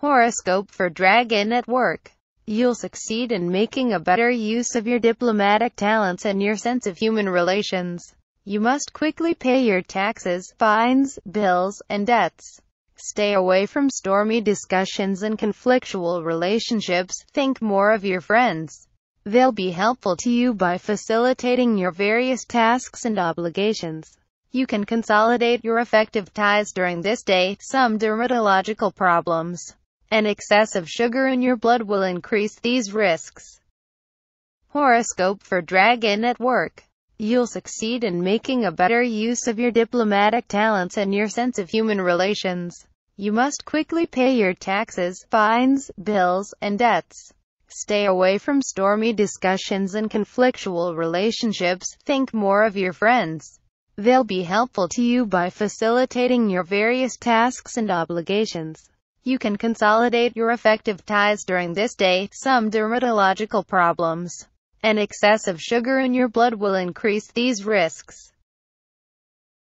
Horoscope for Dragon at work. You'll succeed in making a better use of your diplomatic talents and your sense of human relations. You must quickly pay your taxes, fines, bills, and debts. Stay away from stormy discussions and conflictual relationships. Think more of your friends. They'll be helpful to you by facilitating your various tasks and obligations. You can consolidate your effective ties during this day. Some dermatological problems an excess of sugar in your blood will increase these risks. Horoscope for Dragon at work. You'll succeed in making a better use of your diplomatic talents and your sense of human relations. You must quickly pay your taxes, fines, bills, and debts. Stay away from stormy discussions and conflictual relationships. Think more of your friends. They'll be helpful to you by facilitating your various tasks and obligations. You can consolidate your affective ties during this day. Some dermatological problems and excessive sugar in your blood will increase these risks.